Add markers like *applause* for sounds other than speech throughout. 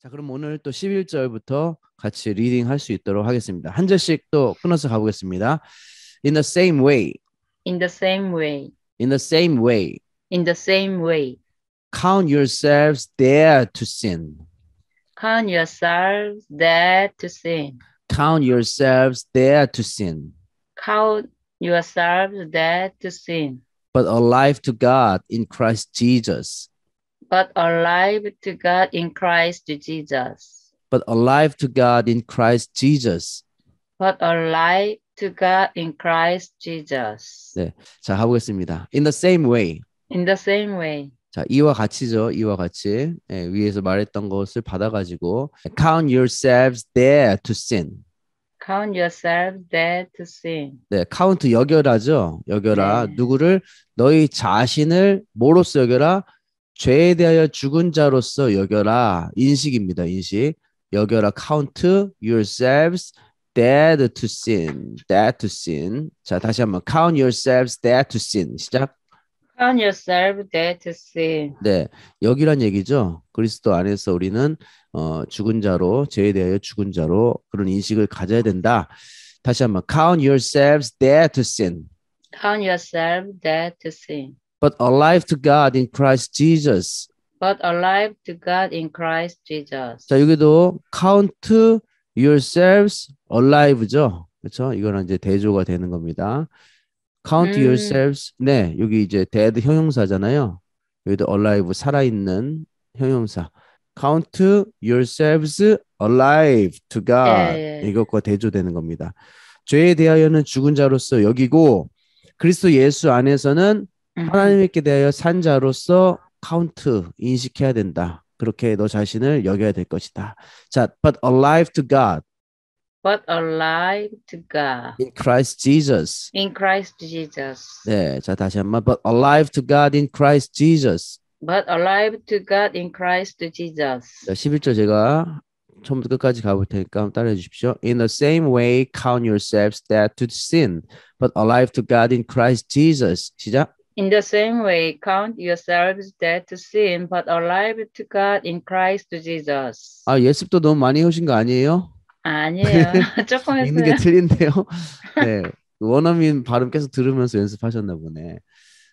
자, 그럼 오늘 또 11절부터 같이 리딩 할수 있도록 하겠습니다. 한 절씩 또 끊어서 가보겠습니다. In the same way. In the same way. In the same way. In the same way. Count yourselves there to sin. Count yourselves there to sin. Count yourselves there to sin. Count yourselves there to sin. But alive to God in Christ Jesus. but alive to God in Christ Jesus. But alive to God in Christ Jesus. But alive to God in Christ Jesus. 네, 자하보겠습니다 In the same way. In the same way. 자 이와 같이죠. 이와 같이 예, 위에서 말했던 것을 받아가지고 count yourselves dead to sin. Count yourselves dead to sin. 네, count 여결하죠. 여결아 네. 누구를 너희 자신을 뭐로써 여결아 죄에 대하여 죽은 자로서 여겨라 인식입니다. 인식 여겨라 count yourselves dead to sin, dead to sin. 자 다시 한번 count yourselves dead to sin 시작. Count yourself dead to sin. 네, 여기란 얘기죠. 그리스도 안에서 우리는 어, 죽은 자로 죄에 대하여 죽은 자로 그런 인식을 가져야 된다. 다시 한번 count yourselves dead to sin. Count yourself dead to sin. but alive to God in Christ Jesus. But alive to God in Christ Jesus. 자, 여기도 count yourselves alive죠. 그렇죠? 이거는 이제 대조가 되는 겁니다. count 음. yourselves. 네, 여기 이제 dead 형용사잖아요. 여기도 alive 살아있는 형용사. count yourselves alive to God. 예, 예. 이것과 대조되는 겁니다. 죄에 대하여는 죽은 자로서 여기고 그리스도 예수 안에서는 하나님께 대하여 산 자로서 카운트 인식해야 된다. 그렇게 너 자신을 여겨야 될 것이다. 자, but alive to God. But alive to God. In Christ Jesus. In Christ Jesus. 네, 자 다시 한번. But alive to God in Christ Jesus. But alive to God in Christ Jesus. 자, 11절 제가 처음부터 끝까지 가볼 테니까 따라해 주십시오. In the same way, count yourselves dead to sin, but alive to God in Christ Jesus. 시작. In the same way, count yourselves dead to sin, but alive to God in Christ Jesus. 아 예습도 너무 많이 해오신 거 아니에요? 아니에요. 조금 했어요. 읽는 게 틀린데요. 네, 원어민 발음 계속 들으면서 연습하셨나 보네.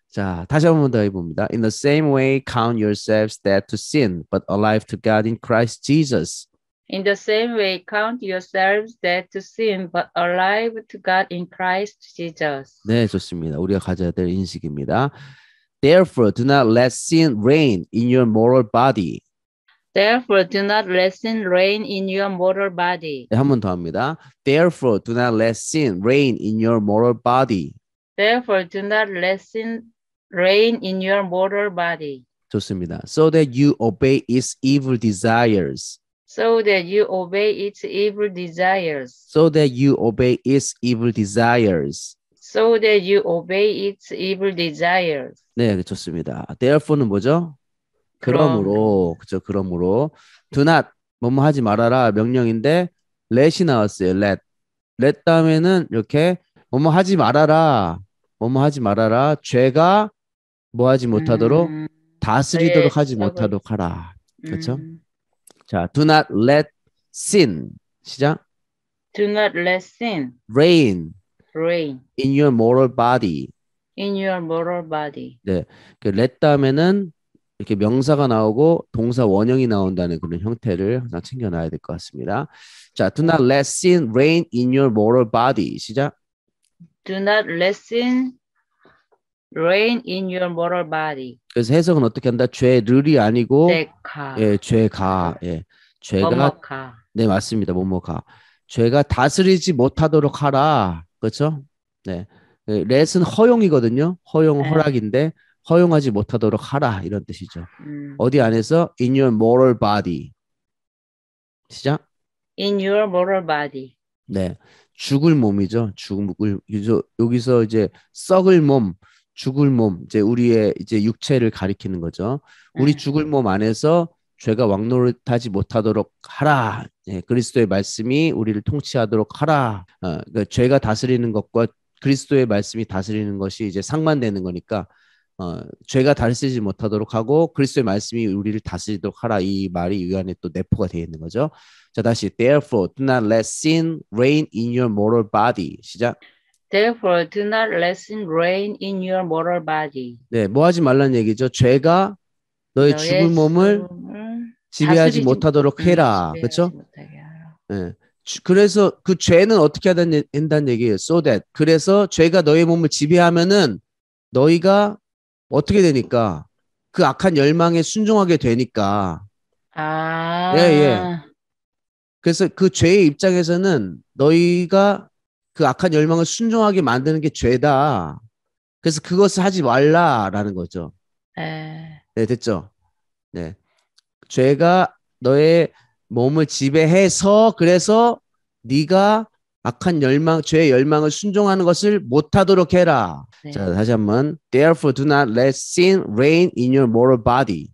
자, 다시 한번더 해봅니다. In the same way, count yourselves dead to sin, but alive to God in Christ Jesus. In the same way, count yourselves dead to sin, but alive to God in Christ Jesus. 네, 좋습니다. 우리가 가져야 될 인식입니다. Therefore, do not let sin reign in your mortal body. Therefore, do not let sin reign in your mortal body. 네, 한번 더 합니다. Therefore, do not let sin reign in your mortal body. Therefore, do not let sin reign in your mortal body. 좋습니다. So that you obey its evil desires. so that you obey its evil desires. So that you obey its evil desires. So that you obey its evil desires. 네, 좋습니다. Therefore는 뭐죠? 그러므로, 그죠? 그러므로 do not 뭐 뭐 하지 말아라 명령인데 let이 나왔어요. let. let 다음에는 이렇게 뭐뭐 하지 말아라. 뭐뭐 하지 말아라. 죄가 뭐 하지 못하도록 음, 다스리도록 하지 못하도록 하라. 그렇죠? 음. 자, do not let sin 시작. Do not let sin reign reign in your moral body. In your moral body. 네, 그 let 다음에는 이렇게 명사가 나오고 동사 원형이 나온다는 그런 형태를 항상 챙겨놔야 될 것 같습니다. 자, do not let sin reign in your moral body. 시작. Do not let sin r e i n in your moral body. 그래서 해석은 어떻게 한다? 죄 룰이 아니고 네, 예, 예, 죄가 예. 죄가 머머가. 네, 맞습니다. 뭐뭐가. 죄가 다스리지 못하도록 하라. 그렇죠? 네. 렛은 그 허용이거든요. 허용 네. 허락인데 허용하지 못하도록 하라 이런 뜻이죠. 음. 어디 안에서 in your moral body. 시작. in your moral body. 네. 죽을 몸이죠. 죽을 여기서 이제 썩을 몸, 죽을 몸, 이제 우리의 이제 육체를 가리키는 거죠. 우리 네. 죽을 몸 안에서 죄가 왕노릇하지 못하도록 하라. 예, 그리스도의 말씀이 우리를 통치하도록 하라. 어, 그러니까 죄가 다스리는 것과 그리스도의 말씀이 다스리는 것이 이제 상반되는 거니까 어, 죄가 다스리지 못하도록 하고 그리스도의 말씀이 우리를 다스리도록 하라 이 말이 이 안에 또 내포가 되어 있는 거죠. 자 다시 therefore do not let sin reign in your mortal body 시작. Therefore, do not lessen reign in your mortal body. 네, 뭐 하지 말란 얘기죠. 죄가 너의 죽을 몸을 지배하지 못하도록 해라. 그렇죠? 네. 네. 그래서 그 죄는 어떻게 한다는 얘기예요. So that. 그래서 죄가 너의 몸을 지배하면은 너희가 어떻게 되니까 그 악한 열망에 순종하게 되니까. 아. 예, 예. 그래서 그 죄의 입장에서는 너희가 그 악한 열망을 순종하게 만드는 게 죄다. 그래서 그것을 하지 말라라는 거죠. 에... 네. 네, 됐죠. 네. 죄가 너의 몸을 지배해서 그래서 네가 악한 열망, 죄의 열망을 순종하는 것을 못하도록 해라. 네. 자, 다시 한번. Therefore, do not let sin reign in your mortal body.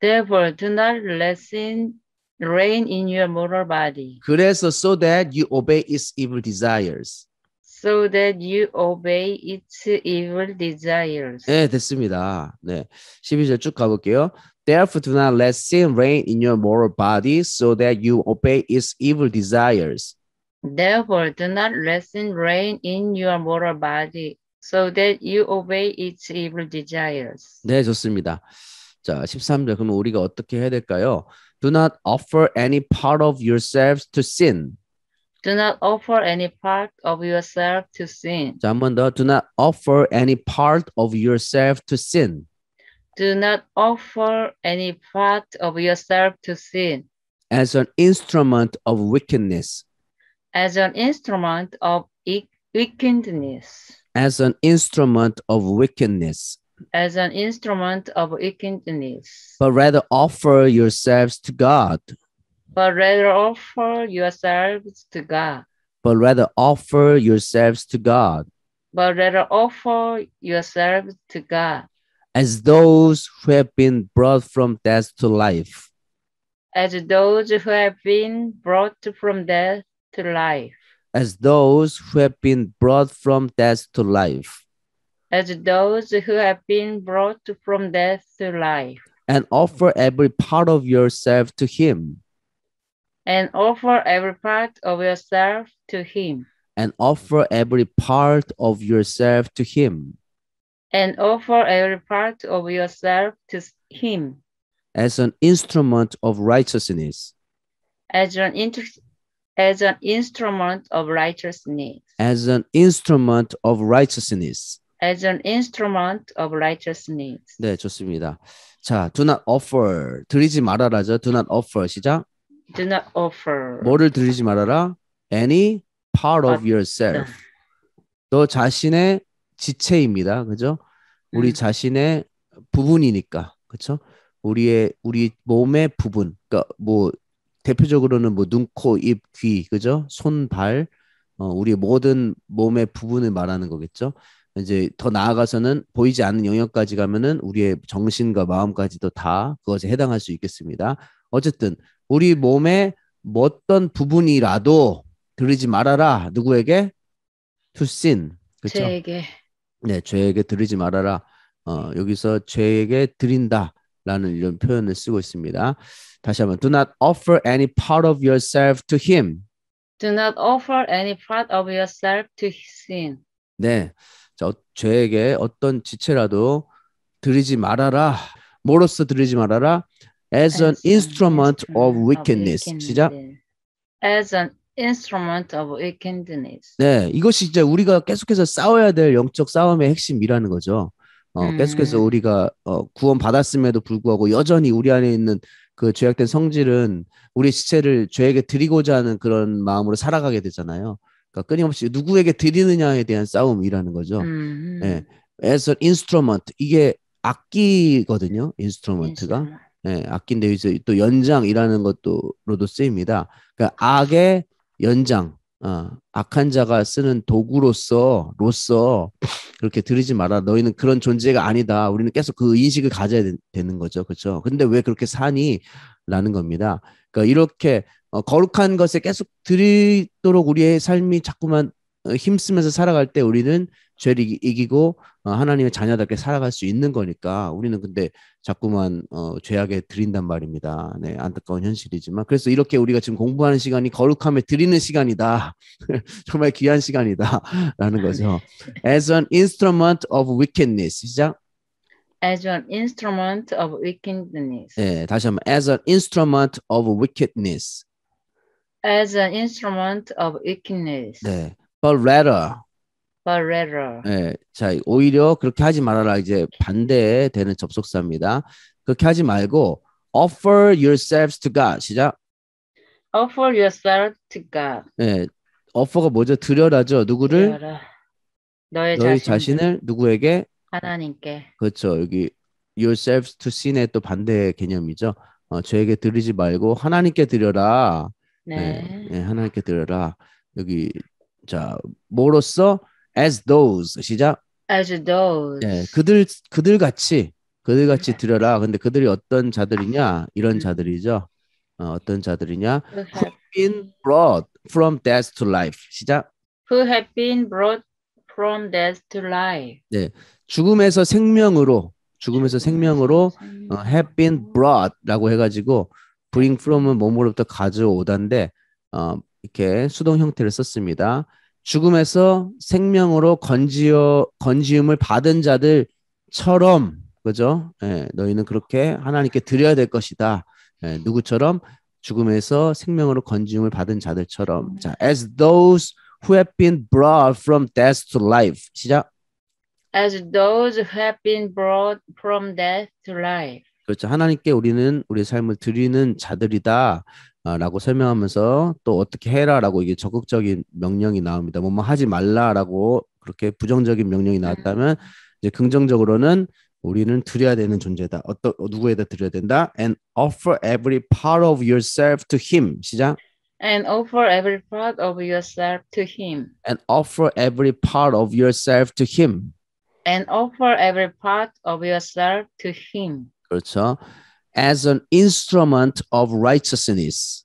Therefore, do not let sin reign in your moral body. 그래서 so that you obey its evil desires. So that you obey its evil desires. 네, 됐습니다. 네. 12절 쭉 가볼게요. Therefore do not let sin reign in your moral body so that you obey its evil desires. Therefore do not let sin reign in your moral body so that you obey its evil desires. 네, 좋습니다. 자, 13절 그러면 우리가 어떻게 해야 될까요? Do not offer any part of yourselves to sin. Do not offer any part of yourself to sin. 자, 더. Do not offer any part of yourself to sin. Do not offer any part of yourself to sin. As an instrument of wickedness. As an instrument of wickedness. As an instrument of wickedness as an instrument of wickedness, but rather offer yourselves to God, but rather offer yourselves to God, but rather offer yourselves to God, but rather offer yourselves to God as those who have been brought from death to life. As those who have been brought from death to life. As those who have been brought from death to life as those who have been brought from death to life. And offer every part of yourself to Him. And offer every part of yourself to Him. And offer every part of yourself to Him. And offer every part of yourself to Him. As an instrument of righteousness. As an instrument as an instrument of righteousness. As an instrument of righteousness as an instrument of righteousness. 네, 좋습니다. 자, do not offer 드리지 말아라죠. do not offer 시작. do not offer 뭐를 드리지 말아라. any part of yourself. 너 자신의 지체입니다. 그죠? 우리 음. 자신의 부분이니까. 그렇죠? 우리의 우리 몸의 부분. 그러니까 뭐 대표적으로는 뭐 눈, 코, 입, 귀. 그죠? 손, 발. 어, 우리 모든 몸의 부분을 말하는 거겠죠. 이제 더 나아가서는 보이지 않는 영역까지 가면은 우리의 정신과 마음까지도 다 그것에 해당할 수 있겠습니다. 어쨌든 우리 몸의 뭐 어떤 부분이라도 들리지 말아라. 누구에게? 투신. 그렇죠? 죄에게. 네, 죄에게 들리지 말아라. 어, 여기서 죄에게 드린다. 라는 이런 표현을 쓰고 있습니다. 다시 한번 do not offer any part of yourself to him. do not offer any part of yourself to sin. 네. 자, 죄에게 어떤 지체라도 드리지 말아라. 뭐로써 드리지 말아라. As an instrument of wickedness. 시작. As an instrument of wickedness. 네, 이것이 이제 우리가 계속해서 싸워야 될 영적 싸움의 핵심이라는 거죠. 어, 음. 계속해서 우리가 어, 구원 받았음에도 불구하고 여전히 우리 안에 있는 그 죄악된 성질은 우리 시체를 죄에게 드리고자 하는 그런 마음으로 살아가게 되잖아요. 그러니까 끊임없이 누구에게 드리느냐에 대한 싸움이라는 거죠. 음. 음. 예. as an i n s t 이게 악기거든요. 인스트 t 먼트가 예, 악기인데 이제 또 연장이라는 것도로도 쓰입니다. 그러니까 악의 연장, 어, 악한 자가 쓰는 도구로서 로서 그렇게 들이지 마라. 너희는 그런 존재가 아니다. 우리는 계속 그 인식을 가져야 되, 는 거죠. 그렇죠? 근데 왜 그렇게 사니? 라는 겁니다. 그러니까 이렇게 어, 거룩한 것에 계속 들이도록 우리의 삶이 자꾸만 어, 힘쓰면서 살아갈 때 우리는 죄를 이기고 어, 하나님의 자녀답게 살아갈 수 있는 거니까 우리는 근데 자꾸만 어, 죄악에 들인단 말입니다. 네, 안타까운 현실이지만 그래서 이렇게 우리가 지금 공부하는 시간이 거룩함에 들이는 시간이다. *laughs* 정말 귀한 시간이다라는 *laughs* 거죠. As an instrument of wickedness 시작. As an instrument of wickedness. 네, 다시 한번 as an instrument of wickedness. as an instrument of wickedness. 네. But rather. But rather. 네. 자, 오히려 그렇게 하지 말아라. 이제 반대되는 접속사입니다. 그렇게 하지 말고 offer yourselves to God. 시작. offer yourself to God. 네. offer가 뭐죠? 드려라죠. 누구를? 드려라. 너의, 너의 자신을, 자신을 누구에게? 하나님께. 그렇죠. 여기 yourselves to sin의 또 반대 개념이죠. 어, 죄에게 드리지 말고 하나님께 드려라. 네. 네. 하나님께 드려라. 여기 자 뭐로써 as those 시작. as those. 네, 그들 그들 같이 그들 같이 드려라. 근데 그들이 어떤 자들이냐? 이런 자들이죠. 어, 떤 자들이냐? Who have been brought from death to life. 시작. Who have been brought from death to life. 네, 죽음에서 생명으로 죽음에서 생명으로 어, have been brought라고 해가지고 bring from은 몸으로부터 가져오다인데 어, 이렇게 수동 형태를 썼습니다. 죽음에서 생명으로 건지어 건지음을 받은 자들처럼 그죠? 예, 너희는 그렇게 하나님께 드려야 될 것이다. 예, 누구처럼 죽음에서 생명으로 건지음을 받은 자들처럼 네. 자, as those who have been brought from death to life 시작 as those who have been brought from death to life 그렇죠. 하나님께 우리는 우리 삶을 드리는 자들이다. 라고 설명하면서 또 어떻게 해라라고 이게 적극적인 명령이 나옵니다. 뭐뭐 하지 말라라고 그렇게 부정적인 명령이 나왔다면 이제 긍정적으로는 우리는 드려야 되는 존재다. 어떤 누구에다 드려야 된다. And offer every part of yourself to him. 시작. And offer every part of yourself to him. And offer every part of yourself to him. And offer every part of yourself to him. 그렇죠. As an instrument of righteousness.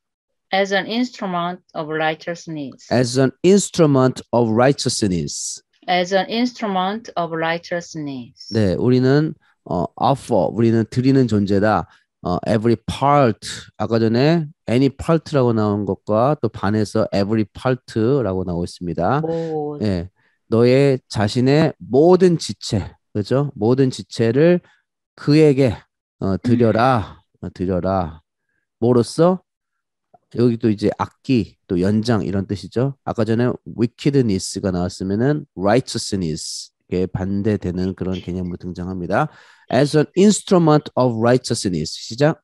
As an instrument of righteousness. As an instrument of righteousness. As an instrument of righteousness. 네, 우리는 어, offer, 우리는 드리는 존재다. 어, every part 아까 전에 any part라고 나온 것과 또 반해서 every part라고 나오고 있습니다. 오. 예, 너의 자신의 모든 지체, 그죠? 모든 지체를 그에게 어, 드려라 어, 드려라 뭐로써 여기 또 이제 악기 또 연장 이런 뜻이죠. 아까 전에 wickedness가 나왔으면은 righteousness 에 반대되는 그런 개념으로 등장합니다. As an instrument of righteousness 시작.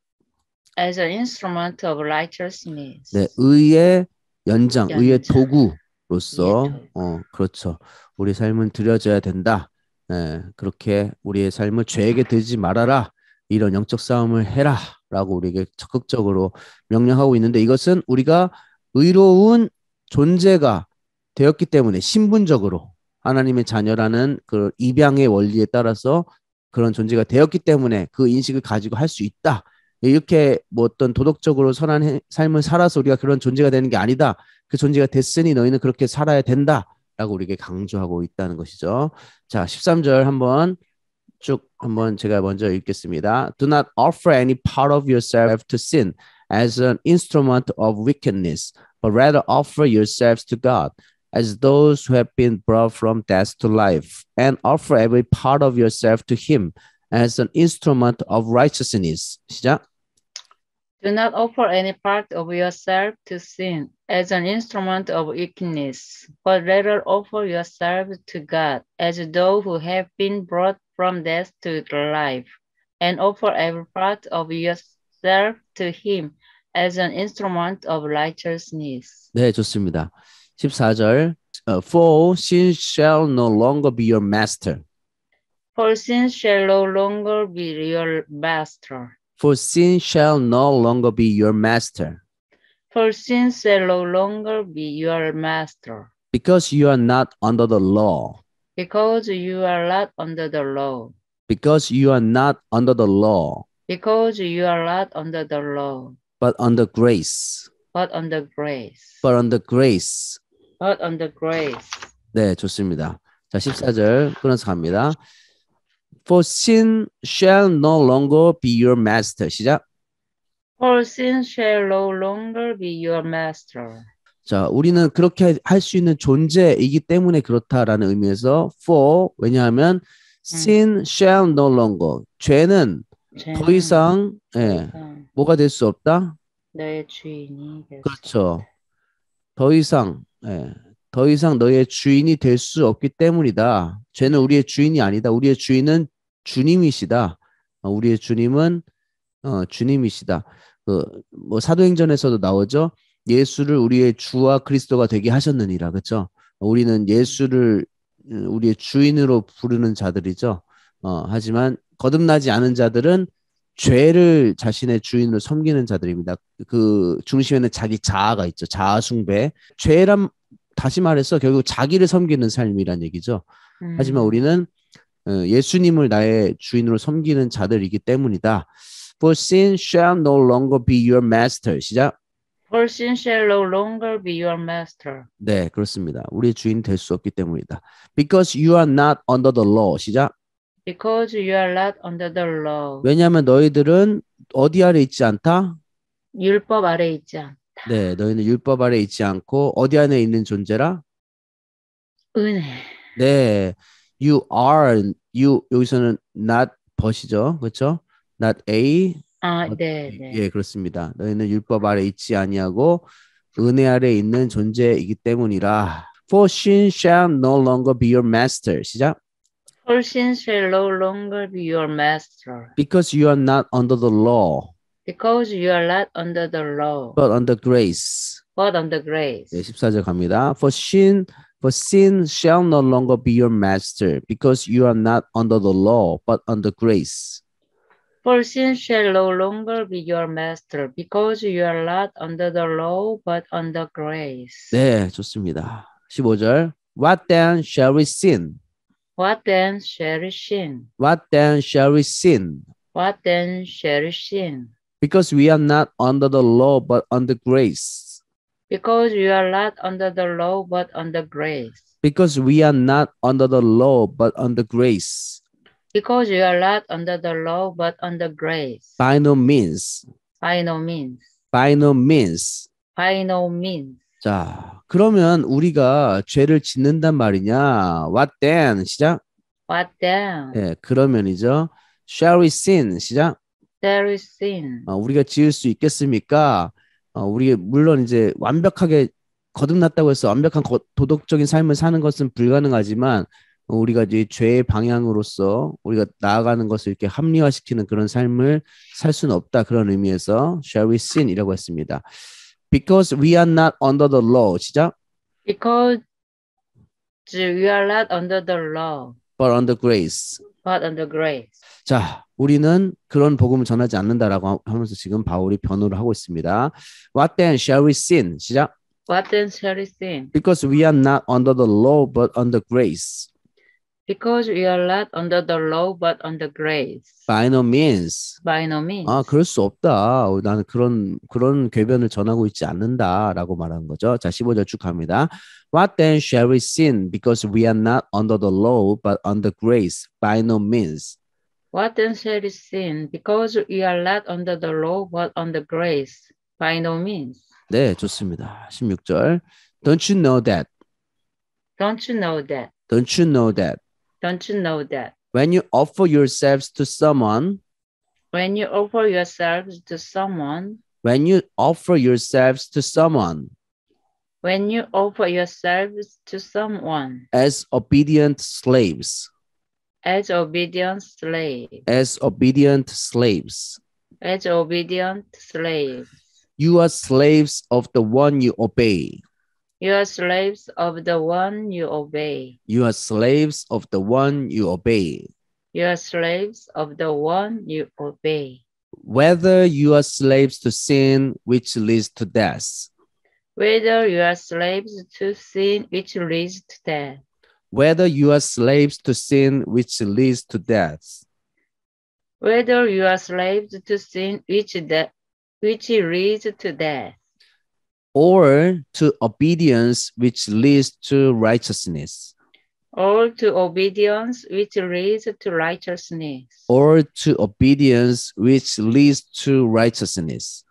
As an instrument of righteousness. 네, 의의 연장, 연장. 의의 도구로서 예, 어 그렇죠. 우리 삶은 드려져야 된다. 네, 그렇게 우리의 삶을 죄에게 들지 말아라. 이런 영적 싸움을 해라 라고 우리에게 적극적으로 명령하고 있는데 이것은 우리가 의로운 존재가 되었기 때문에 신분적으로 하나님의 자녀라는 그 입양의 원리에 따라서 그런 존재가 되었기 때문에 그 인식을 가지고 할 수 있다. 이렇게 뭐 어떤 도덕적으로 선한 삶을 살아서 우리가 그런 존재가 되는 게 아니다. 그 존재가 됐으니 너희는 그렇게 살아야 된다. 라고 우리에게 강조하고 있다는 것이죠. 자, 13절 한번 쭉 한번 제가 먼저 읽겠습니다. Do not offer any part of yourself to sin as an instrument of wickedness, but rather offer yourselves to God as those who have been brought from death to life, and offer every part of yourself to Him as an instrument of righteousness. 시작. Do not offer any part of yourself to sin as an instrument of wickedness, but rather offer yourself to God as those who have been brought from death to life, and offer every part of yourself to him as an instrument of righteousness. 네, 좋습니다. 14절. for sin shall no longer be your master. For sin shall no longer be your master. For sin shall no longer be your master. For sin shall no longer be your master. Because you are not under the law. Because you are not under the law. Because you are not under the law. Because you are not under the law. But under grace. But under grace. But under grace. But under grace. 네, 좋습니다. 자, 14절 끊어서 갑니다. For sin shall no longer be your master. 시작. For sin shall no longer be your master. 자, 우리는 그렇게 할 수 있는 존재이기 때문에 그렇다라는 의미에서 for 왜냐하면 네. sin shall no longer 죄는 더 이상 예, 뭐가 될 수 없다. 너의 주인이 그렇죠. 더 이상 예, 더 이상 너의 주인이 될 수 없기 때문이다. 죄는 우리의 주인이 아니다. 우리의 주인은 주님이시다. 어, 우리의 주님은 어, 주님이시다. 그 뭐 사도행전에서도 나오죠. 예수를 우리의 주와 그리스도가 되게 하셨느니라. 그렇죠? 우리는 예수를 어, 우리의 주인으로 부르는 자들이죠. 어, 하지만 거듭나지 않은 자들은 죄를 자신의 주인으로 섬기는 자들입니다. 그 중심에는 자기 자아가 있죠. 자아 숭배. 죄란 다시 말해서 결국 자기를 섬기는 삶이란 얘기죠. 음. 하지만 우리는 어, 예수님을 나의 주인으로 섬기는 자들이기 때문이다. For sin shall no longer be your master. 시작. Person shall no longer be your master. 네, 그렇습니다. 우리 주인 될 수 없기 때문이다. Because you are not under the law. 시작. Because you are not under the law. 왜냐하면 너희들은 어디 아래 있지 않다? 율법 아래 있지 않다. 네, 너희는 율법 아래 있지 않고 어디 안에 있는 존재라? 은혜. 네, you are, you 여기서는 not 벗이죠, 그렇죠? Not a 아, 네, 네. 예, 그렇습니다. 너희는 율법 아래 있지 아니하고 은혜 아래 있는 존재이기 때문이라. For sin shall no longer be your master. 시작. For sin shall no longer be your master. Because you are not under the law. Because you are not under the law. But under grace. But under grace. 네, 14절 갑니다. For sin For sin shall no longer be your master because you are not under the law but under grace. For sin shall no longer be your master, because you are not under the law, but under grace. 네, 좋습니다. 15절. What then shall we sin? What then shall we sin? What then shall we sin? What then shall we sin? Because we are not under the law, but under grace. Because we are not under the law, but under grace. Because we are not under the law, but under grace. Because you are not under the law, but under grace. By no means. By no means. By no means. By no means. 자, 그러면 우리가 죄를 짓는단 말이냐? What then? 시작. What then? 예, 그러면이죠. Shall we sin? 시작. Shall we sin? 어, 우리가 지을 수 있겠습니까? 어, 우리 물론 이제 완벽하게 거듭났다고 해서 완벽한 거, 도덕적인 삶을 사는 것은 불가능하지만 우리가 이제 죄의 방향으로서 우리가 나아가는 것을 이렇게 합리화시키는 그런 삶을 살 수는 없다 그런 의미에서 shall we sin이라고 했습니다. Because we are not under the law. 시작. Because we are not under the law. But under grace. But under grace. 자, 우리는 그런 복음을 전하지 않는다라고 하면서 지금 바울이 변호를 하고 있습니다. What then shall we sin? 시작. What then shall we sin? Because we are not under the law but under grace. Because we are not under the law but under grace. By no means. By no means. 아, 그럴 수 없다. 나는 그런 그런 궤변을 전하고 있지 않는다라고 말한 거죠. 자, 15절 쭉 갑니다. What then shall we sin because we are not under the law but under grace? By no means. What then shall we sin because we are not under the law but under grace? By no means. 네, 좋습니다. 16절. Don't you know that? Don't you know that? Don't you know that? Don't you know that? When you offer yourselves to someone, when you offer yourselves to someone, when you offer yourselves to someone, when you offer yourselves to someone, as obedient slaves, as obedient slaves, as obedient slaves, as obedient slaves, you are slaves of the one you obey. You are slaves of the one you obey. You are slaves of the one you obey. You are slaves of the one you obey. Whether you are slaves to sin, which leads to death. Whether you are slaves to sin, which leads to death. Whether you are slaves to sin, which leads to death. Whether you are slaves to sin, which, de- which leads to death or to obedience which leads to righteousness or to obedience which leads to righteousness or to obedience which leads to righteousness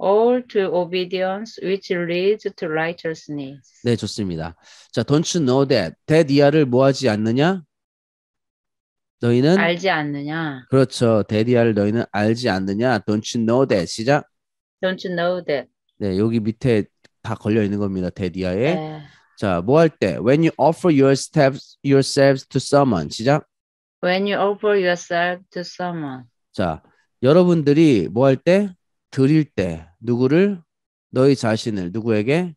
or to obedience which leads to righteousness 네 좋습니다 자 don't you know that that 이하를 뭐하지 않느냐 너희는 알지 않느냐 그렇죠 that 이하를 너희는 알지 않느냐 don't you know that 시작 don't you know that 네, 여기 밑에 다 걸려 있는 겁니다. 대디아에. 네. 자, 뭐 할 때? When you offer your steps, yourselves to someone. 시작. When you offer yourself to someone. 자, 여러분들이 뭐 할 때? 드릴 때 누구를 너희 자신을 누구에게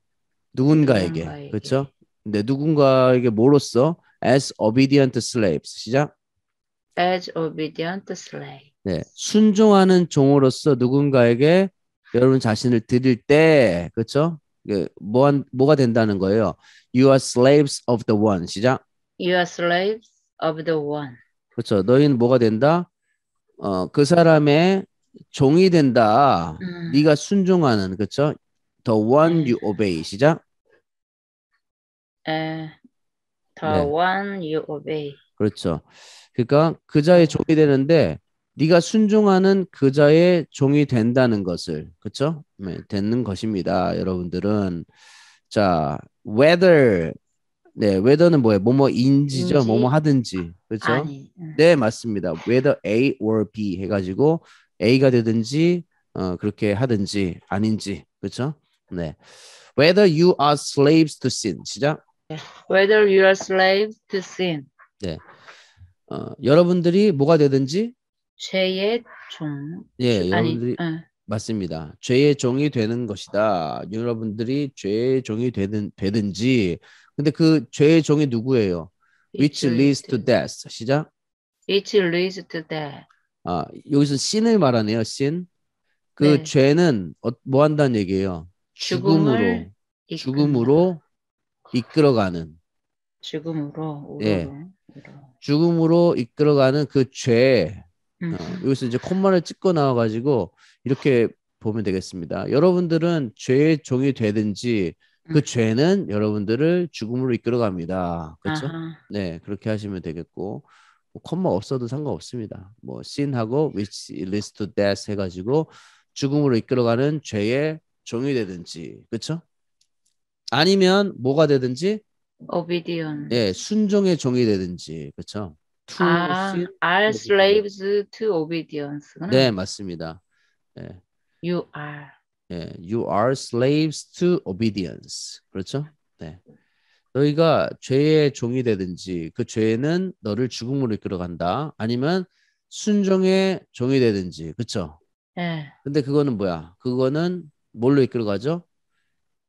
누군가에게, 누군가에게. 그렇죠? 근데 누군가에게 뭐로써 as obedient slaves 시작 as obedient slave 네 순종하는 종으로서 누군가에게 여러분 자신을 드릴 때 그렇죠? 뭐 뭐가 된다는 거예요? You are slaves of the one. 시작. You are slaves of the one. 그렇죠. 너희는 뭐가 된다? 어, 그 사람의 종이 된다. 음. 네가 순종하는 그렇죠? The one 음. you obey. 시작. 에, the 네. one you obey. 그렇죠. 그러니까 그자의 네. 종이 되는데 네가 순종하는 그자의 종이 된다는 것을 그렇죠? 네, 되는 것입니다. 여러분들은 자 whether 네 whether는 뭐예요? 뭐뭐인지죠. 인지? 뭐뭐 하든지 그렇죠? 네 맞습니다. whether A or B 해가지고 A가 되든지 어, 그렇게 하든지 아닌지 그렇죠? 네 whether you are slaves to sin 시작 예. whether you are slaves to sin 네 어, 여러분들이 뭐가 되든지 죄의 종. 예, 아니, 여러분들이 응. 예. 맞습니다. 죄의 종이 되는 것이다. 여러분들이 죄의 종이 되든 되든지. 근데 그 죄의 종이 누구예요? Which leads to death. 시작. Which leads to death. 아, 여기서 신을 말하네요. 신. 그 네. 죄는 어, 뭐 한다는 얘기예요? 죽음으로 이끈다. 죽음으로 이끌어가는 죽음으로 우러러, 예. 우러러. 죽음으로 이끌어가는 그죄 음. 어, 여기서 이제 콤마를 찍고 나와가지고 이렇게 보면 되겠습니다. 여러분들은 죄의 종이 되든지 그 음. 죄는 여러분들을 죽음으로 이끌어갑니다. 그렇죠? 네, 그렇게 하시면 되겠고 뭐 콤마 없어도 상관없습니다. 뭐 sin하고 which leads to death 해가지고 죽음으로 이끌어가는 죄의 종이 되든지 그렇죠? 아니면 뭐가 되든지 o b e d i e n c 네, 순종의 종이 되든지 그렇죠? to 아, are slaves to obedience. 네, 맞습니다. 네. You are. 예, you are slaves to obedience. 그렇죠? 네. 너희가 죄의 종이 되든지 그 죄는 너를 죽음으로 이끌어간다. 아니면 순종의 종이 되든지. 그렇죠? 예. 근데 그거는 뭐야? 그거는 뭘로 이끌어가죠?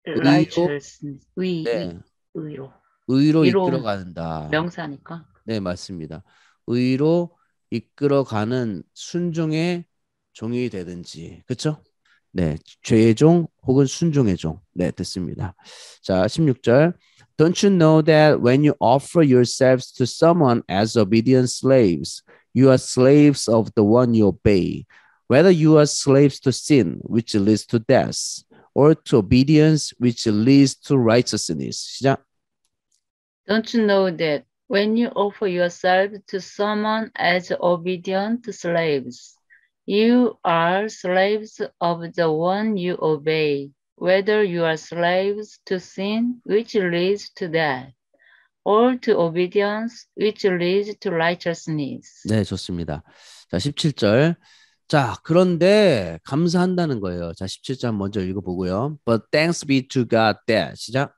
righteousness. 의, 네. 의로. 의로 이끌어간다. 명사니까. 네, 맞습니다. 의로 이끌어가는 순종의 종이 되든지, 그렇죠? 네, 죄의 종 혹은 순종의 종. 네, 됐습니다. 자, 16절. Don't you know that when you offer yourselves to someone as obedient slaves, you are slaves of the one you obey, whether you are slaves to sin, which leads to death, or to obedience, which leads to righteousness. 시작. Don't you know that When you offer y o u r s e l f to someone as obedient slaves, you are slaves of the one you obey, whether you are slaves to sin, which leads to death, or to obedience, which leads to righteousness. 네, 좋습니다. 자, 17절. 자, 그런데 감사한다는 거예요. 자, 17절 먼저 읽어보고요. But thanks be to God that. 시작.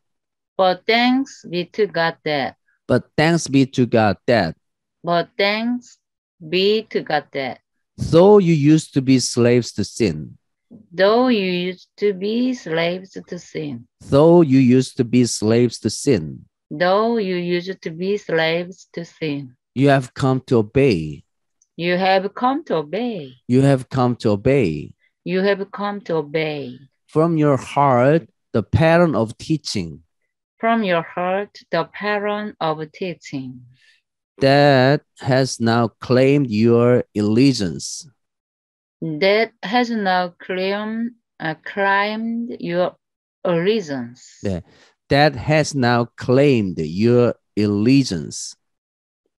But thanks be to God that But thanks be to God that. But thanks be to God that. Though you used to be slaves to sin. Though you used to be slaves to sin. Though you used to be slaves to sin. Though you used to be slaves to sin. You have come to obey. You have come to obey. You have come to obey. You have come to obey. From your heart, the pattern of teaching from your heart the pattern of teaching that has now claimed your allegiance. That has now claimed, uh, claimed your allegiance. Yeah. That has now claimed your allegiance.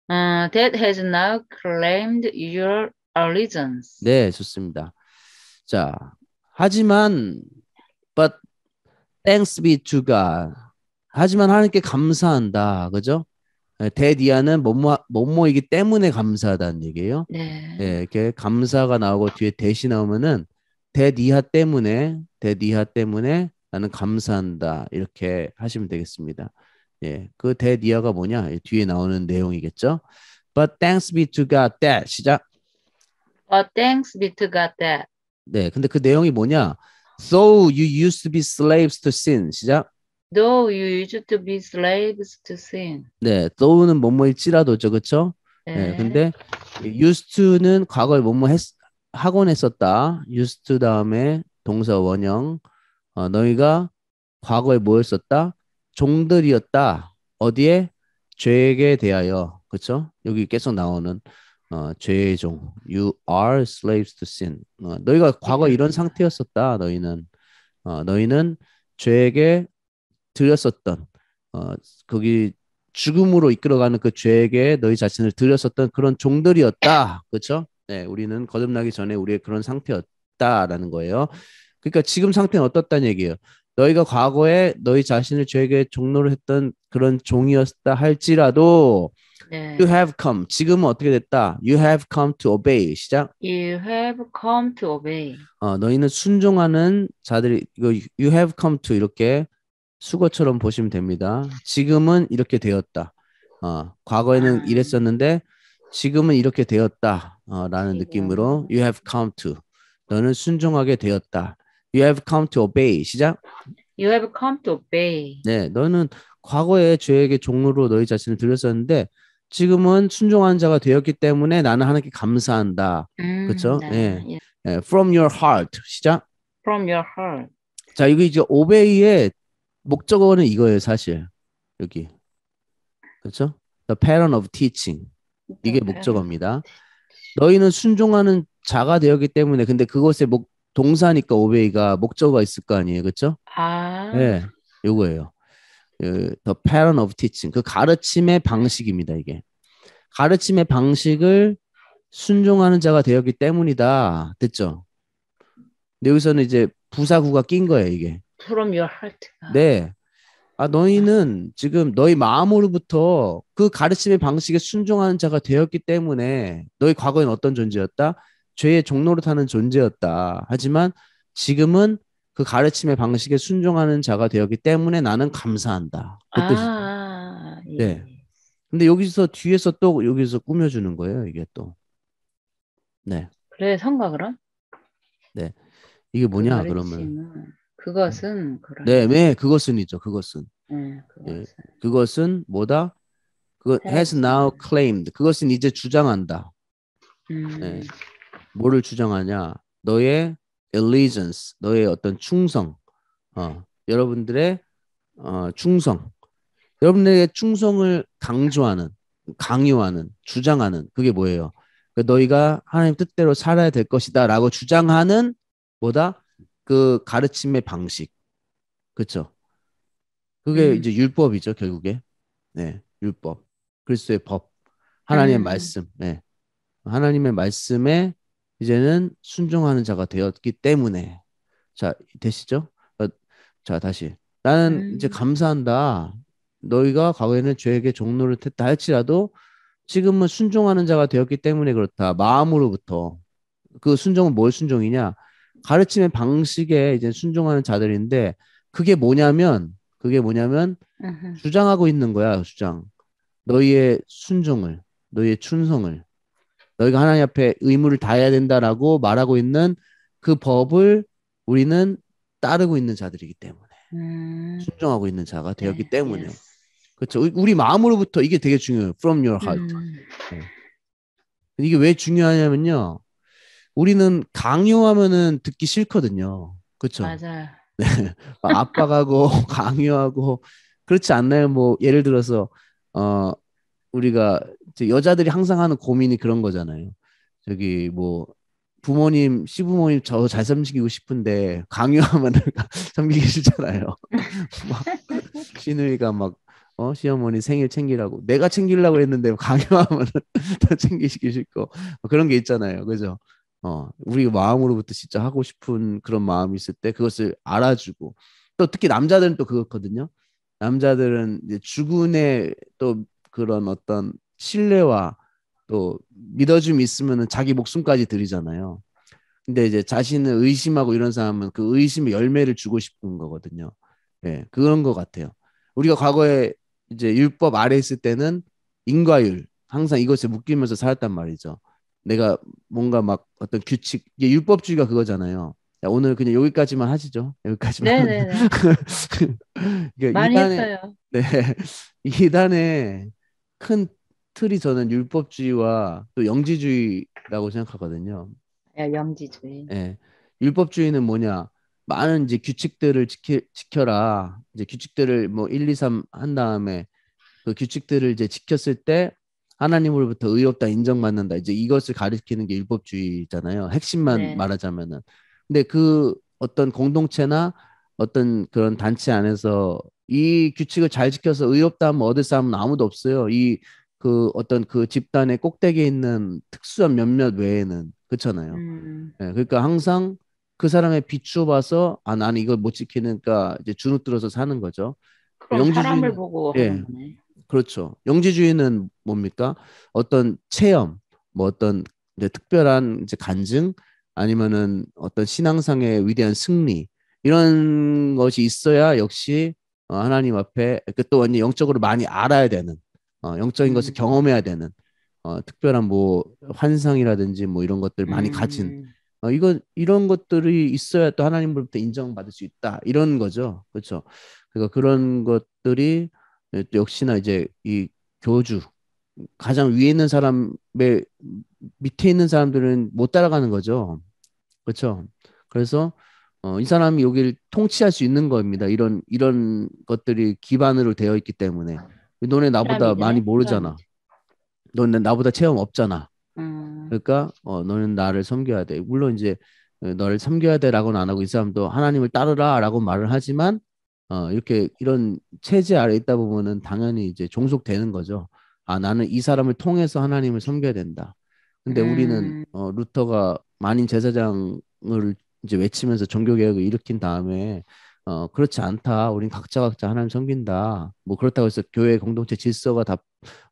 Uh, that has now claimed your allegiance. 네, 좋습니다. 자, 하지만 but thanks be to God. 하지만 하나님께 감사한다. 그죠? 예, 대디아는 몸모 이기 때문에 감사하다는 얘기예요. 네. 예, 이렇게 감사가 나오고 뒤에 대시 나오면은 대디아 때문에 대디아 때문에 나는 감사한다 이렇게 하시면 되겠습니다. 예, 그 대디아가 뭐냐 뒤에 나오는 내용이겠죠. But thanks be to God that 시작. But thanks be to God that. 네, 근데 그 내용이 뭐냐? So you used to be slaves to sin 시작. Though you used to be slaves to sin. 네, though는 뭐뭐일지라도죠, 그렇죠? 네. 네. 근데 used to는 과거에 뭐뭐 했, 하곤 했었다. used to 다음에 동사 원형. 어, 너희가 과거에 뭐였었다? 종들이었다. 어디에? 죄에 대하여. 그렇죠? 여기 계속 나오는 어, 죄의 종. You are slaves to sin. 어, 너희가 과거 이런 상태였었다. 너희는 어, 너희는 죄에게 들렸었던어 거기 죽음으로 이끌어가는 그 죄에게 너희 자신을 들렸었던 그런 종들이었다. 그렇죠? 네, 우리는 거듭나기 전에 우리의 그런 상태였다라는 거예요. 그러니까 지금 상태는 어떻다는 얘기예요. 너희가 과거에 너희 자신을 죄에게 종로를 했던 그런 종이었다 할지라도 네. You have come. 지금은 어떻게 됐다? You have come to obey. 시작. You have come to obey. 어, 너희는 순종하는 자들이 이거 You have come to 이렇게 수거처럼 보시면 됩니다. 지금은 이렇게 되었다. 어, 과거에는 아. 이랬었는데 지금은 이렇게 되었다. 어, 라는 네. 느낌으로 you have come to 너는 순종하게 되었다. You have come to obey 시작. You have come to obey. 네, 너는 과거에 죄에게 종로로 너희 자신을 들렸었는데 지금은 순종한 자가 되었기 때문에 나는 하나님께 감사한다. 음, 그렇죠? 네. 예. 예. 예. From your heart 시작. From your heart. 자, 이거 이제 obey의 목적어는 이거예요, 사실. 여기. 그렇죠? The pattern of teaching. 이게 네. 목적어입니다. 네. 너희는 순종하는 자가 되었기 때문에 근데 그것에 목 동사니까 오베이가 목적어가 있을 거 아니에요. 그렇죠? 아. 네. 요거예요. 그, the pattern of teaching. 그 가르침의 방식입니다, 이게. 가르침의 방식을 순종하는 자가 되었기 때문이다. 됐죠? 근데 여기서는 이제 부사구가 낀 거예요, 이게. From your heart. 네. 아 너희는 지금 너희 마음으로부터 그 가르침의 방식에 순종하는 자가 되었기 때문에 너희 과거엔 어떤 존재였다? 죄의 종로를 타는 존재였다. 하지만 지금은 그 가르침의 방식에 순종하는 자가 되었기 때문에 나는 감사한다. 그 아, 뜻이죠. 예. 네. 근데 여기서 뒤에서 또 여기서 꾸며주는 거예요. 이게 또. 네. 그래 성과 그럼? 네. 이게 뭐냐 그 그러면 네, 네, 그것은 네, 네, 예, 그것은이죠. 그것은. 네, 그것은. 네, 그것은 뭐다? 그 has now claimed. 그것은 이제 주장한다. 음. 네. 뭐를 주장하냐? 너의 allegiance, 너의 어떤 충성, 어, 여러분들의 어, 충성, 여러분들의 충성을 강조하는, 강요하는, 주장하는 그게 뭐예요? 그 너희가 하나님 뜻대로 살아야 될 것이다라고 주장하는 뭐다? 그 가르침의 방식. 그렇죠? 그게 음. 이제 율법이죠, 결국에. 네, 율법. 그리스도의 법. 하나님의 음. 말씀. 네. 하나님의 말씀에 이제는 순종하는 자가 되었기 때문에. 자, 되시죠? 어, 자, 다시. 나는 음. 이제 감사한다. 너희가 과거에는 죄에게 종로를 탔다 할지라도 지금은 순종하는 자가 되었기 때문에 그렇다. 마음으로부터. 그 순종은 뭘 순종이냐? 가르침의 방식에 이제 순종하는 자들인데 그게 뭐냐면 그게 뭐냐면 u h 주장하고 있는 거야 주장 너희의 순종을 너희의 충성을 너희가 하나님 앞에 의무를 다해야 된다라고 말하고 있는 그 법을 우리는 따르고 있는 자들이기 때문에 음... 순종하고 있는 자가 되었기 네, 때문에 yes. 그렇죠 우리 마음으로부터 이게 되게 중요해요 from your heart 음... 네. 이게 왜 중요하냐면요 우리는 강요하면은 듣기 싫거든요. 그렇죠? 맞아요. 네. 압박하고 *laughs* *laughs* 강요하고 그렇지 않나요? 뭐 예를 들어서 어 우리가 여자들이 항상 하는 고민이 그런 거잖아요. 저기 뭐 부모님, 시부모님 저 잘 섬기고 싶은데 강요하면 *laughs* 섬기기 싫잖아요. 막 시누이가 막 어, 시어머니 생일 챙기라고 내가 챙기려고 했는데 강요하면 다 챙기시기 싫고 그런 게 있잖아요. 그죠? 어, 우리 마음으로부터 진짜 하고 싶은 그런 마음이 있을 때 그것을 알아주고 또 특히 남자들은 또 그렇거든요. 남자들은 이제 주군의 또 그런 어떤 신뢰와 또 믿어줌이 있으면은 자기 목숨까지 드리잖아요. 근데 이제 자신을 의심하고 이런 사람은 그 의심의 열매를 주고 싶은 거거든요. 예, 네, 그런 것 같아요. 우리가 과거에 이제 율법 아래 있을 때는 인과율 항상 이것에 묶이면서 살았단 말이죠. 내가 뭔가 막 어떤 규칙 이게 율법주의가 그거잖아요. 야, 오늘 그냥 여기까지만 하시죠. 여기까지만. 네네. 네, 네. *laughs* 그러니까 많이 이단에, 했어요. 네, *laughs* 이단에 큰 틀이 저는 율법주의와 또 영지주의라고 생각하거든요. 야, 영지주의. 네, 율법주의는 뭐냐? 많은 이제 규칙들을 지키, 지켜라. 이제 규칙들을 뭐 1, 2, 3 한 다음에 그 규칙들을 이제 지켰을 때 하나님으로부터 의롭다 인정받는다. 이제 이것을 가리키는 게 율법주의잖아요. 핵심만 네. 말하자면은. 근데 그 어떤 공동체나 어떤 그런 단체 안에서 이 규칙을 잘 지켜서 의롭다 하면 얻을 사람은 아무도 없어요. 이 그 어떤 그 집단의 꼭대기에 있는 특수한 몇몇 외에는 그렇잖아요. 음. 네, 그러니까 항상 그 사람의 비추어봐서 아 나는 이걸 못 지키니까 이제 주눅 들어서 사는 거죠. 그럼 영주주의, 사람을 보고 예, 네. 그렇죠. 영지주의는 뭡니까? 어떤 체험, 뭐 어떤 이제 특별한 이제 간증 아니면은 어떤 신앙상의 위대한 승리 이런 것이 있어야 역시 어, 하나님 앞에 그 또 완전 영적으로 많이 알아야 되는 어, 영적인 것을 음. 경험해야 되는 어, 특별한 뭐 환상이라든지 뭐 이런 것들 많이 가진 음. 어, 이거 이런 것들이 있어야 또 하나님으로부터 인정받을 수 있다 이런 거죠 그렇죠 그러니까 그런 것들이 예, 역시나 이제 이 교주 가장 위에 있는 사람의 밑에 있는 사람들은 못 따라가는 거죠. 그렇죠? 그래서 어, 이 사람이 여기를 통치할 수 있는 겁니다. 이런 이런 것들이 기반으로 되어 있기 때문에 너네 나보다 많이 모르잖아. 너네 나보다 체험 없잖아. 음. 그러니까 어, 너는 나를 섬겨야 돼. 물론 이제 어, 너를 섬겨야 돼라고는 안 하고 이 사람도 하나님을 따르라라고 말을 하지만 어, 이렇게 이런 체제 아래 있다 보면은 당연히 이제 종속되는 거죠. 아, 나는 이 사람을 통해서 하나님을 섬겨야 된다. 근데 음. 우리는 어, 루터가 만인 제사장을 이제 외치면서 종교 개혁을 일으킨 다음에 어, 그렇지 않다. 우린 각자 각자 하나님 섬긴다. 뭐 그렇다고 해서 교회 공동체 질서가 다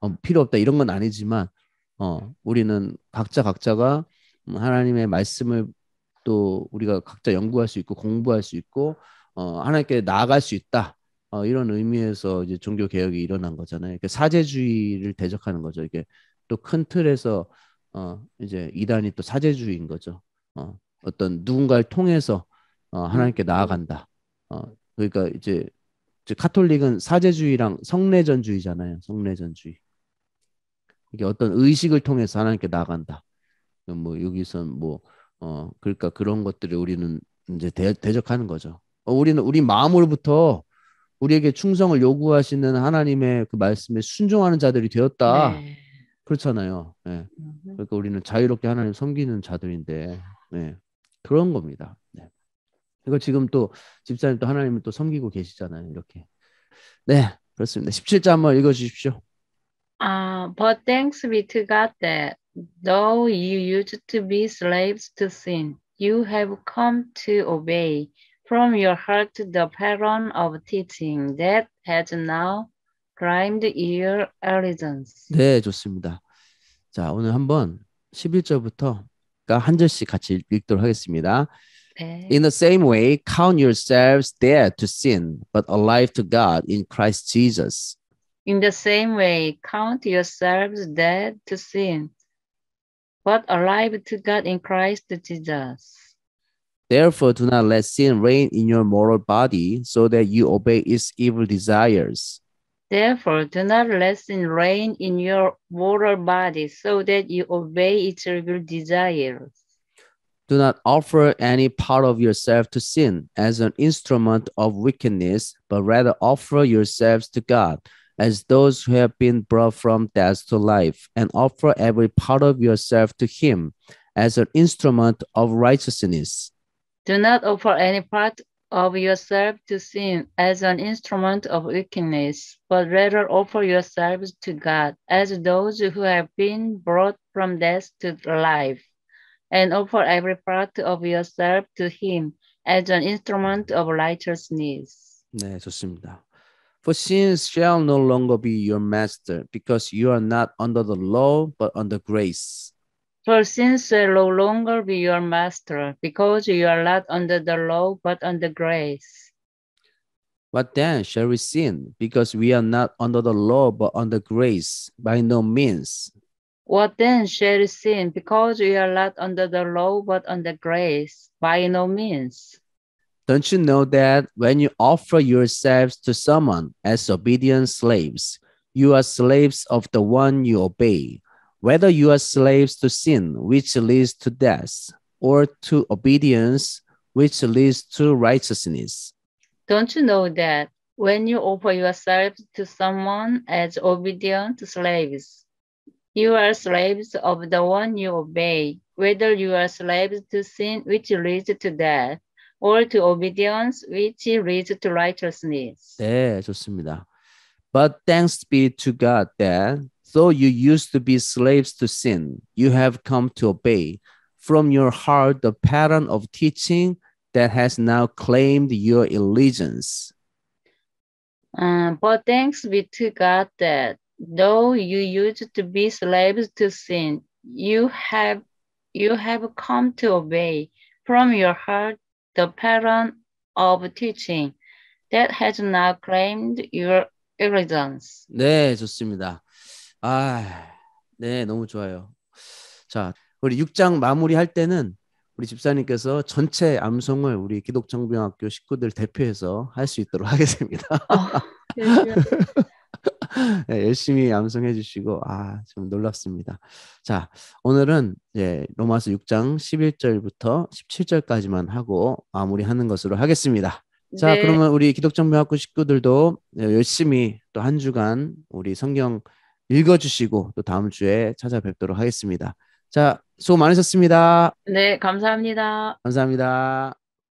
어, 필요 없다. 이런 건 아니지만 어, 우리는 각자 각자가 음, 하나님의 말씀을 또 우리가 각자 연구할 수 있고 공부할 수 있고 어, 하나님께 나아갈 수 있다. 어, 이런 의미에서 이제 종교 개혁이 일어난 거잖아요. 그 사제주의를 대적하는 거죠. 이게 또 큰 틀에서 어, 이제 이단이 또 사제주의인 거죠. 어, 어떤 누군가를 통해서 어, 하나님께 나아간다. 어, 그러니까 이제 카톨릭은 사제주의랑 성내전주의잖아요성내전주의 이게 어떤 의식을 통해서 하나님께 나간다. 아뭐 여기선 뭐어 그러니까 그런 것들을 우리는 이제 대, 적하는 거죠. 어, 우리는 우리 마음으로부터 우리에게 충성을 요구하시는 하나님의 그 말씀에 순종하는 자들이 되었다. 네. 그렇잖아요. 네. 그러니까 우리는 자유롭게 하나님 섬기는 자들인데 네. 그런 겁니다. 네. 이거 지금 또 집사님 또 하나님을 또 섬기고 계시잖아요. 이렇게. 네, 그렇습니다. 17절 한번 읽어 주십시오. 아, uh, but thanks be to God that though you used to be slaves to sin, you have come to obey from your heart the pattern of teaching that has now climbed your allegiance. 네, 좋습니다. 자, 오늘 한번 11절부터 한 절씩 같이 읽도록 하겠습니다. 네. In the same way, count yourselves dead to sin, but alive to God in Christ Jesus. In the same way, count yourselves dead to sin, but alive to God in Christ Jesus. Therefore, do not let sin reign in your mortal body so that you obey its evil desires. Therefore, do not let sin reign in your mortal body so that you obey its evil desires. Do not offer any part of yourself to sin as an instrument of wickedness, but rather offer yourselves to God as those who have been brought from death to life, and offer every part of yourself to Him as an instrument of righteousness. Do not offer any part of yourself to sin as an instrument of wickedness, but rather offer yourselves to God as those who have been brought from death to life, and offer every part of yourself to Him as an instrument of righteousness. 네, 좋습니다. For sin shall no longer be your master, because you are not under the law, but under grace. For sins I uh, no longer be your master, because you are not under the law, but under grace. What then shall we sin? Because we are not under the law, but under grace, by no means. What then shall we sin? Because we are not under the law, but under grace, by no means. Don't you know that when you offer yourselves to someone as obedient slaves, you are slaves of the one you obey? whether you are slaves to sin, which leads to death, or to obedience, which leads to righteousness. Don't you know that when you offer yourselves to someone as obedient slaves, you are slaves of the one you obey, whether you are slaves to sin, which leads to death, or to obedience, which leads to righteousness. 네, 좋습니다. But thanks be to God that though you used to be slaves to sin, you have come to obey from your heart the pattern of teaching that has now claimed your allegiance. Um, but thanks be to God that though you used to be slaves to sin, you have you have come to obey from your heart the pattern of teaching that has now claimed your allegiance. 네, 좋습니다. 아, 네, 너무 좋아요. 자, 우리 6장 마무리할 때는 우리 집사님께서 전체 암송을 우리 기독정병학교 식구들 대표해서 할 수 있도록 *laughs* 하겠습니다. 열심히. 어, 네, *laughs* 네, 열심히 암송해 주시고 아, 좀 놀랍습니다. 자, 오늘은 예, 로마서 6장 11절부터 17절까지만 하고 마무리하는 것으로 하겠습니다. 자, 네. 그러면 우리 기독정병학교 식구들도 열심히 또 한 주간 우리 성경 읽어주시고 또 다음 주에 찾아뵙도록 하겠습니다. 자, 수고 많으셨습니다. 네, 감사합니다. 감사합니다.